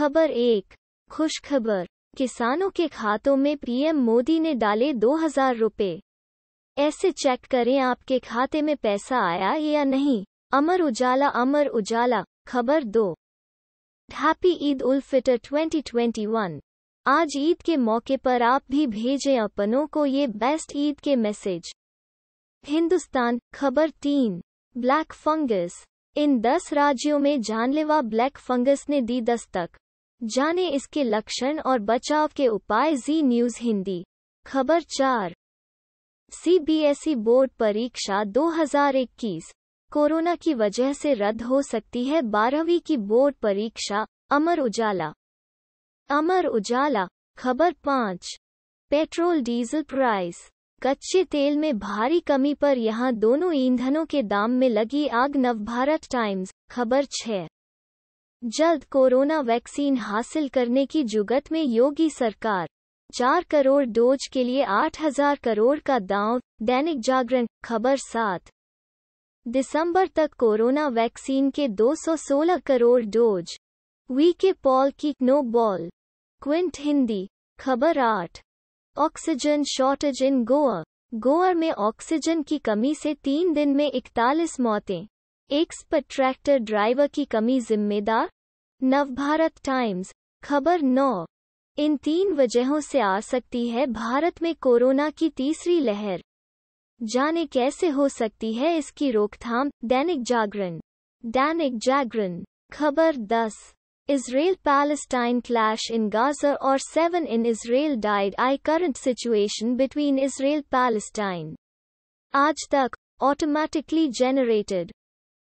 खबर एक खुशखबर किसानों के खातों में पीएम मोदी ने डाले दो हजार रुपये ऐसे चेक करें आपके खाते में पैसा आया या नहीं अमर उजाला अमर उजाला खबर दो हैप्पी ईद उल फितर 2021 आज ईद के मौके पर आप भी भेजें अपनों को ये बेस्ट ईद के मैसेज हिंदुस्तान खबर तीन ब्लैक फंगस इन दस राज्यों में जानलेवा ब्लैक फंगस ने दी दस्तक जाने इसके लक्षण और बचाव के उपाय जी न्यूज हिंदी खबर चार सीबीएसई e बोर्ड परीक्षा 2021 कोरोना की वजह से रद्द हो सकती है बारहवीं की बोर्ड परीक्षा अमर उजाला अमर उजाला खबर पाँच पेट्रोल डीजल प्राइस कच्चे तेल में भारी कमी पर यहां दोनों ईंधनों के दाम में लगी आग नवभारत टाइम्स खबर छः जल्द कोरोना वैक्सीन हासिल करने की जुगत में योगी सरकार चार करोड़ डोज के लिए आठ हजार करोड़ का दांव दैनिक जागरण खबर सात दिसंबर तक कोरोना वैक्सीन के 216 crore dose V K Paul की नो बॉल क्विंट हिंदी खबर आठ oxygen shortage in Goa Goa में ऑक्सीजन की कमी से तीन दिन में इकतालीस मौतें एक्सपर ट्रैक्टर ड्राइवर की कमी जिम्मेदार नवभारत टाइम्स खबर नौ इन तीन वजहों से आ सकती है भारत में कोरोना की तीसरी लहर जाने कैसे हो सकती है इसकी रोकथाम दैनिक जागरण दैनिक जागरण खबर 10 Israel Palestine clash in Gaza और seven in Israel died I current situation between Israel Palestine आज तक ऑटोमैटिकली जेनरेटेड